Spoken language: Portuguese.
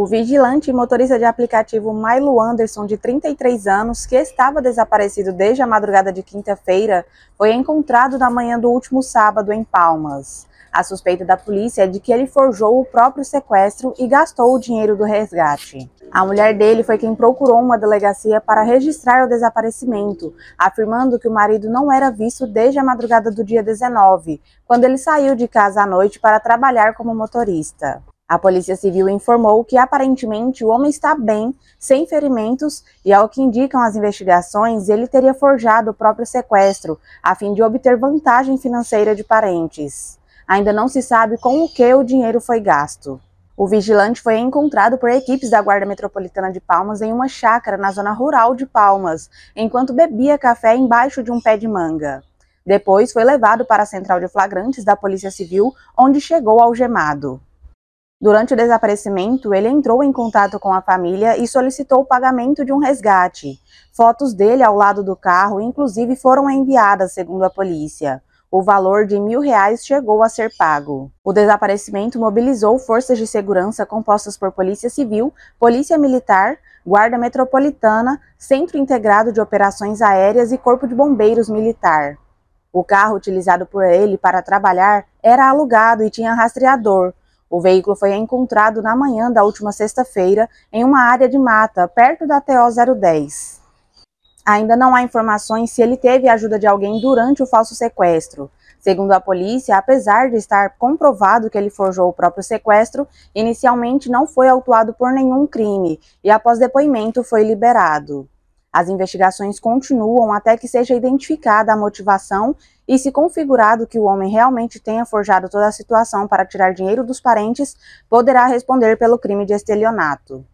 O vigilante e motorista de aplicativo Milo Anderson, de 33 anos, que estava desaparecido desde a madrugada de quinta-feira, foi encontrado na manhã do último sábado em Palmas. A suspeita da polícia é de que ele forjou o próprio sequestro e gastou o dinheiro do resgate. A mulher dele foi quem procurou uma delegacia para registrar o desaparecimento, afirmando que o marido não era visto desde a madrugada do dia 19, quando ele saiu de casa à noite para trabalhar como motorista. A Polícia Civil informou que aparentemente o homem está bem, sem ferimentos, e ao que indicam as investigações, ele teria forjado o próprio sequestro, a fim de obter vantagem financeira de parentes. Ainda não se sabe com o que o dinheiro foi gasto. O vigilante foi encontrado por equipes da Guarda Metropolitana de Palmas em uma chácara na zona rural de Palmas, enquanto bebia café embaixo de um pé de manga. Depois foi levado para a central de flagrantes da Polícia Civil, onde chegou algemado. Durante o desaparecimento, ele entrou em contato com a família e solicitou o pagamento de um resgate. Fotos dele ao lado do carro, inclusive, foram enviadas, segundo a polícia. O valor de mil reais chegou a ser pago. O desaparecimento mobilizou forças de segurança compostas por Polícia Civil, Polícia Militar, Guarda Metropolitana, Centro Integrado de Operações Aéreas e Corpo de Bombeiros Militar. O carro utilizado por ele para trabalhar era alugado e tinha rastreador. O veículo foi encontrado na manhã da última sexta-feira em uma área de mata, perto da TO 010. Ainda não há informações se ele teve a ajuda de alguém durante o falso sequestro. Segundo a polícia, apesar de estar comprovado que ele forjou o próprio sequestro, inicialmente não foi autuado por nenhum crime e após depoimento foi liberado. As investigações continuam até que seja identificada a motivação e se configurado que o homem realmente tenha forjado toda a situação para tirar dinheiro dos parentes, poderá responder pelo crime de estelionato.